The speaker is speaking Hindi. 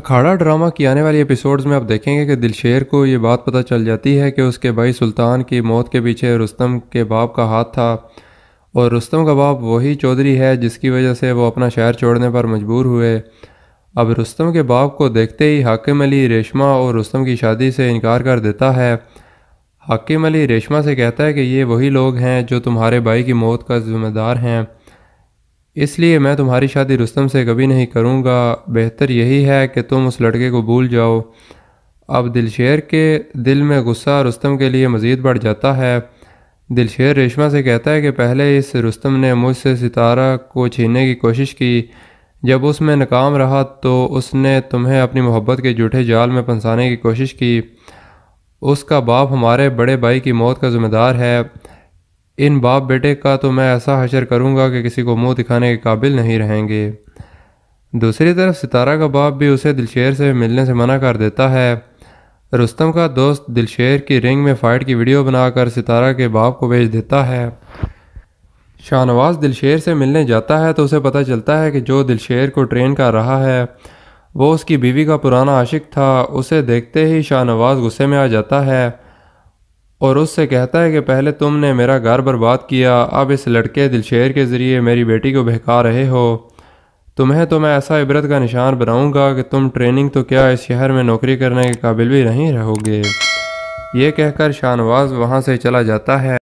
अखाड़ा ड्रामा की आने वाली एपिसोड्स में आप देखेंगे कि दिलशेर को ये बात पता चल जाती है कि उसके भाई सुल्तान की मौत के पीछे रुस्तम के बाप का हाथ था और रुस्तम का बाप वही चौधरी है जिसकी वजह से वो अपना शहर छोड़ने पर मजबूर हुए अब रुस्तम के बाप को देखते ही हाकिम अली रेशमा और रुस्तम की शादी से इनकार कर देता है हाकिम अली रेशमा से कहता है कि ये वही लोग हैं जो तुम्हारे भाई की मौत का जिम्मेदार हैं इसलिए मैं तुम्हारी शादी रुस्तम से कभी नहीं करूँगा बेहतर यही है कि तुम उस लड़के को भूल जाओ अब दिलशेर के दिल में गुस्सा रुस्तम के लिए मज़ीद बढ़ जाता है दिलशेर रेशमा से कहता है कि पहले इस रुस्तम ने मुझसे सितारा को छीनने की कोशिश की जब उसमें नाकाम रहा तो उसने तुम्हें अपनी मोहब्बत के जूठे जाल में फंसाने की कोशिश की उसका बाप हमारे बड़े भाई की मौत का ज़िम्मेदार है इन बाप बेटे का तो मैं ऐसा हशर करूँगा कि किसी को मुंह दिखाने के काबिल नहीं रहेंगे दूसरी तरफ सितारा का बाप भी उसे दिलशेर से मिलने से मना कर देता है रुस्तम का दोस्त दिलशेर की रिंग में फाइट की वीडियो बनाकर सितारा के बाप को भेज देता है शाहनवाज दिलशेर से मिलने जाता है तो उसे पता चलता है कि जो दिलशेर को ट्रेन कर रहा है वो उसकी बीवी का पुराना आशिक था उसे देखते ही शाहनवाज गुस्से में आ जाता है और उससे कहता है कि पहले तुमने मेरा घर बर्बाद किया अब इस लड़के दिलशेर के ज़रिए मेरी बेटी को बहका रहे हो तुम्हें तो मैं ऐसा इबरत का निशान बनाऊंगा कि तुम ट्रेनिंग तो क्या इस शहर में नौकरी करने के काबिल भी नहीं रहोगे ये कहकर शाहनवाज वहाँ से चला जाता है